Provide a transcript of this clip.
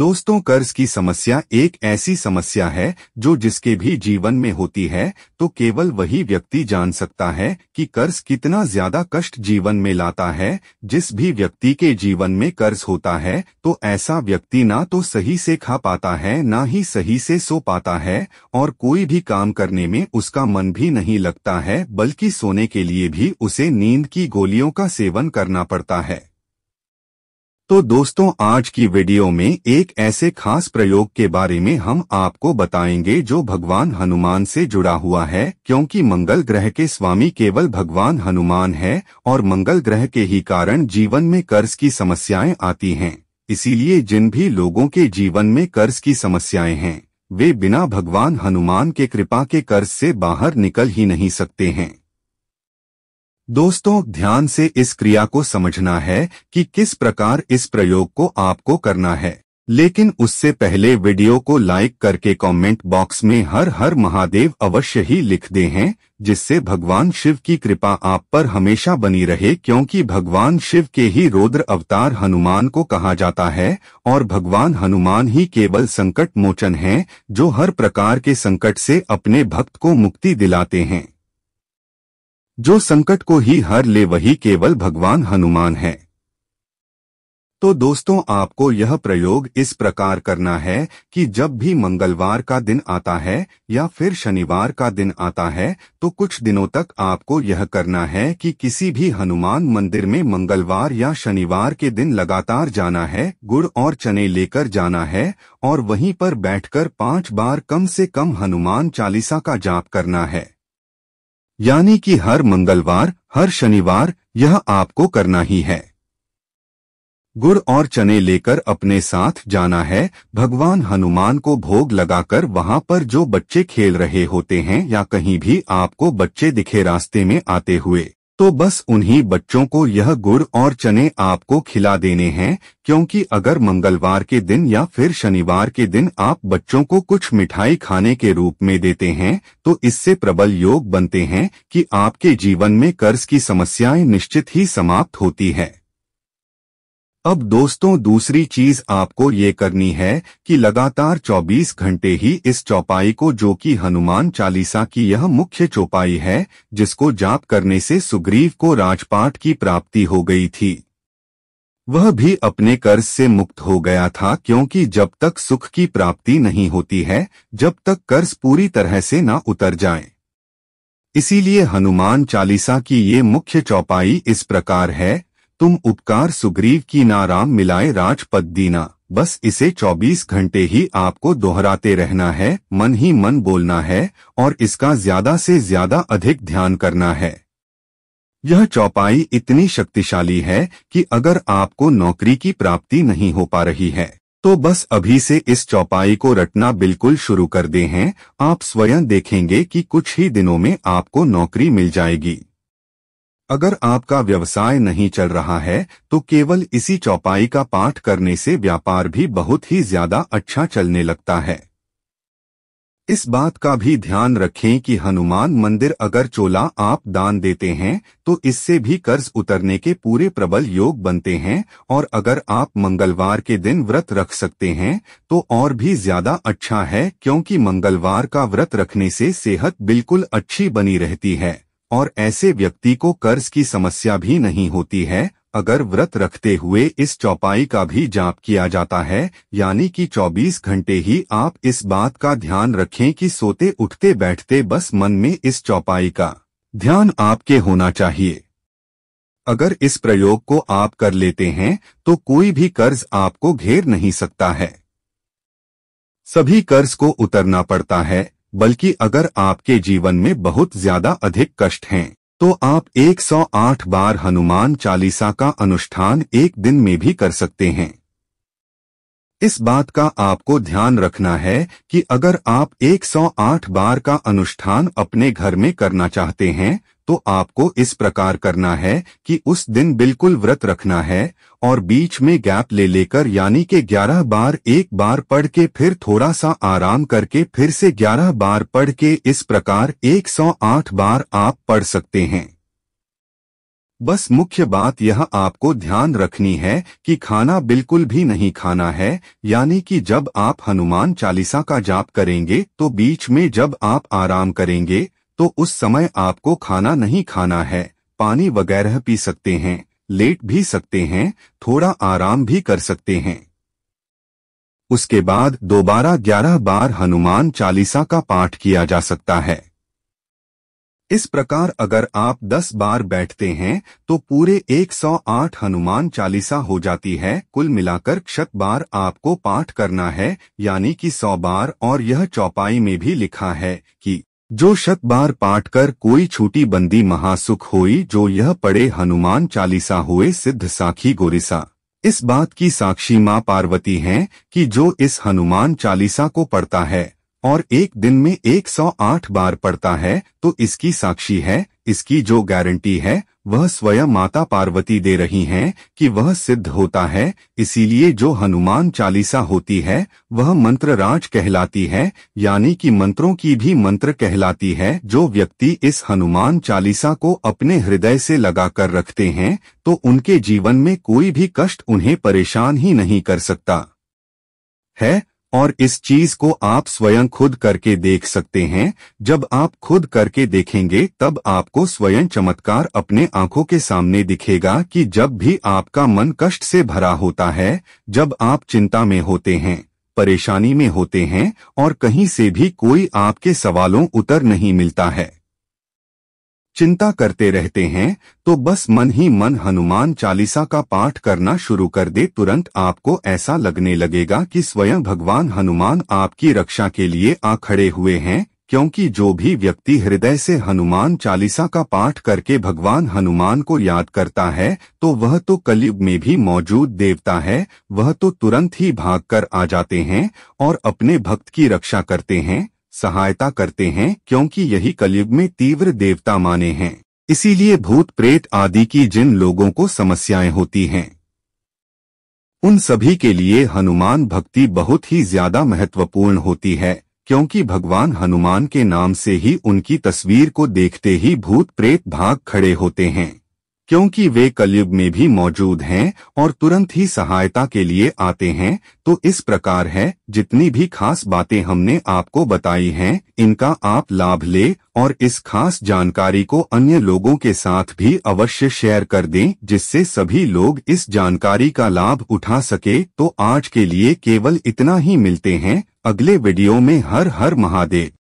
दोस्तों कर्ज की समस्या एक ऐसी समस्या है जो जिसके भी जीवन में होती है तो केवल वही व्यक्ति जान सकता है कि कर्ज कितना ज्यादा कष्ट जीवन में लाता है जिस भी व्यक्ति के जीवन में कर्ज होता है तो ऐसा व्यक्ति ना तो सही से खा पाता है ना ही सही से सो पाता है और कोई भी काम करने में उसका मन भी नहीं लगता है बल्कि सोने के लिए भी उसे नींद की गोलियों का सेवन करना पड़ता है तो दोस्तों आज की वीडियो में एक ऐसे खास प्रयोग के बारे में हम आपको बताएंगे जो भगवान हनुमान से जुड़ा हुआ है क्योंकि मंगल ग्रह के स्वामी केवल भगवान हनुमान है और मंगल ग्रह के ही कारण जीवन में कर्ज की समस्याएं आती हैं इसीलिए जिन भी लोगों के जीवन में कर्ज की समस्याएं हैं वे बिना भगवान हनुमान के कृपा के कर्ज से बाहर निकल ही नहीं सकते हैं दोस्तों ध्यान से इस क्रिया को समझना है कि किस प्रकार इस प्रयोग को आपको करना है लेकिन उससे पहले वीडियो को लाइक करके कमेंट बॉक्स में हर हर महादेव अवश्य ही लिख दे हैं जिससे भगवान शिव की कृपा आप पर हमेशा बनी रहे क्योंकि भगवान शिव के ही रोद्र अवतार हनुमान को कहा जाता है और भगवान हनुमान ही केवल संकट मोचन हैं जो हर प्रकार के संकट से अपने भक्त को मुक्ति दिलाते हैं जो संकट को ही हर ले वही केवल भगवान हनुमान है तो दोस्तों आपको यह प्रयोग इस प्रकार करना है कि जब भी मंगलवार का दिन आता है या फिर शनिवार का दिन आता है तो कुछ दिनों तक आपको यह करना है कि किसी भी हनुमान मंदिर में मंगलवार या शनिवार के दिन लगातार जाना है गुड़ और चने लेकर जाना है और वहीं पर बैठकर पांच बार कम से कम हनुमान चालीसा का जाप करना है यानी कि हर मंगलवार हर शनिवार यह आपको करना ही है गुड़ और चने लेकर अपने साथ जाना है भगवान हनुमान को भोग लगाकर वहाँ पर जो बच्चे खेल रहे होते हैं या कहीं भी आपको बच्चे दिखे रास्ते में आते हुए तो बस उन्हीं बच्चों को यह गुड़ और चने आपको खिला देने हैं क्योंकि अगर मंगलवार के दिन या फिर शनिवार के दिन आप बच्चों को कुछ मिठाई खाने के रूप में देते हैं तो इससे प्रबल योग बनते हैं कि आपके जीवन में कर्ज की समस्याएं निश्चित ही समाप्त होती है अब दोस्तों दूसरी चीज आपको ये करनी है कि लगातार 24 घंटे ही इस चौपाई को जो कि हनुमान चालीसा की यह मुख्य चौपाई है जिसको जाप करने से सुग्रीव को राजपाट की प्राप्ति हो गई थी वह भी अपने कर्ज से मुक्त हो गया था क्योंकि जब तक सुख की प्राप्ति नहीं होती है जब तक कर्ज पूरी तरह से ना उतर जाए इसीलिए हनुमान चालीसा की ये मुख्य चौपाई इस प्रकार है तुम उपकार सुग्रीव की नाराम मिलाए राजपद दीना बस इसे 24 घंटे ही आपको दोहराते रहना है मन ही मन बोलना है और इसका ज्यादा से ज्यादा अधिक ध्यान करना है यह चौपाई इतनी शक्तिशाली है कि अगर आपको नौकरी की प्राप्ति नहीं हो पा रही है तो बस अभी से इस चौपाई को रटना बिल्कुल शुरू कर दे हैं आप स्वयं देखेंगे कि कुछ ही दिनों में आपको नौकरी मिल जाएगी अगर आपका व्यवसाय नहीं चल रहा है तो केवल इसी चौपाई का पाठ करने से व्यापार भी बहुत ही ज्यादा अच्छा चलने लगता है इस बात का भी ध्यान रखें कि हनुमान मंदिर अगर चोला आप दान देते हैं तो इससे भी कर्ज उतरने के पूरे प्रबल योग बनते हैं और अगर आप मंगलवार के दिन व्रत रख सकते हैं तो और भी ज्यादा अच्छा है क्योंकि मंगलवार का व्रत रखने से सेहत बिल्कुल अच्छी बनी रहती है और ऐसे व्यक्ति को कर्ज की समस्या भी नहीं होती है अगर व्रत रखते हुए इस चौपाई का भी जाप किया जाता है यानी कि 24 घंटे ही आप इस बात का ध्यान रखें कि सोते उठते बैठते बस मन में इस चौपाई का ध्यान आपके होना चाहिए अगर इस प्रयोग को आप कर लेते हैं तो कोई भी कर्ज आपको घेर नहीं सकता है सभी कर्ज को उतरना पड़ता है बल्कि अगर आपके जीवन में बहुत ज्यादा अधिक कष्ट हैं तो आप 108 बार हनुमान चालीसा का अनुष्ठान एक दिन में भी कर सकते हैं इस बात का आपको ध्यान रखना है कि अगर आप 108 बार का अनुष्ठान अपने घर में करना चाहते हैं तो आपको इस प्रकार करना है कि उस दिन बिल्कुल व्रत रखना है और बीच में गैप ले लेकर यानी के 11 बार एक बार पढ़ के फिर थोड़ा सा आराम करके फिर से 11 बार पढ़ के इस प्रकार 108 बार आप पढ़ सकते हैं बस मुख्य बात यह आपको ध्यान रखनी है कि खाना बिल्कुल भी नहीं खाना है यानी कि जब आप हनुमान चालीसा का जाप करेंगे तो बीच में जब आप आराम करेंगे तो उस समय आपको खाना नहीं खाना है पानी वगैरह पी सकते हैं लेट भी सकते हैं थोड़ा आराम भी कर सकते हैं उसके बाद दोबारा ग्यारह बार हनुमान चालीसा का पाठ किया जा सकता है इस प्रकार अगर आप 10 बार बैठते हैं तो पूरे 108 हनुमान चालीसा हो जाती है कुल मिलाकर क्षत बार आपको पाठ करना है यानी कि 100 बार और यह चौपाई में भी लिखा है कि जो शत बार पाठ कर कोई छोटी बंदी महासुख होई जो यह पड़े हनुमान चालीसा हुए सिद्ध साखी गोरिसा इस बात की साक्षी माँ पार्वती हैं कि जो इस हनुमान चालीसा को पढ़ता है और एक दिन में 108 बार पढ़ता है तो इसकी साक्षी है इसकी जो गारंटी है वह स्वयं माता पार्वती दे रही हैं कि वह सिद्ध होता है इसीलिए जो हनुमान चालीसा होती है वह मंत्र राज कहलाती है यानी कि मंत्रों की भी मंत्र कहलाती है जो व्यक्ति इस हनुमान चालीसा को अपने हृदय से लगाकर रखते हैं तो उनके जीवन में कोई भी कष्ट उन्हें परेशान ही नहीं कर सकता है और इस चीज को आप स्वयं खुद करके देख सकते हैं जब आप खुद करके देखेंगे तब आपको स्वयं चमत्कार अपने आंखों के सामने दिखेगा कि जब भी आपका मन कष्ट से भरा होता है जब आप चिंता में होते हैं परेशानी में होते हैं और कहीं से भी कोई आपके सवालों उतर नहीं मिलता है चिंता करते रहते हैं तो बस मन ही मन हनुमान चालीसा का पाठ करना शुरू कर दे तुरंत आपको ऐसा लगने लगेगा कि स्वयं भगवान हनुमान आपकी रक्षा के लिए आ खड़े हुए हैं क्योंकि जो भी व्यक्ति हृदय से हनुमान चालीसा का पाठ करके भगवान हनुमान को याद करता है तो वह तो कलयुग में भी मौजूद देवता है वह तो तुरंत ही भागकर आ जाते हैं और अपने भक्त की रक्षा करते हैं सहायता करते हैं क्योंकि यही कलयुग में तीव्र देवता माने हैं इसीलिए भूत प्रेत आदि की जिन लोगों को समस्याएं होती हैं उन सभी के लिए हनुमान भक्ति बहुत ही ज्यादा महत्वपूर्ण होती है क्योंकि भगवान हनुमान के नाम से ही उनकी तस्वीर को देखते ही भूत प्रेत भाग खड़े होते हैं क्योंकि वे कलयुग में भी मौजूद हैं और तुरंत ही सहायता के लिए आते हैं तो इस प्रकार है जितनी भी खास बातें हमने आपको बताई हैं इनका आप लाभ ले और इस खास जानकारी को अन्य लोगों के साथ भी अवश्य शेयर कर दें जिससे सभी लोग इस जानकारी का लाभ उठा सके तो आज के लिए केवल इतना ही मिलते हैं अगले वीडियो में हर हर महादेव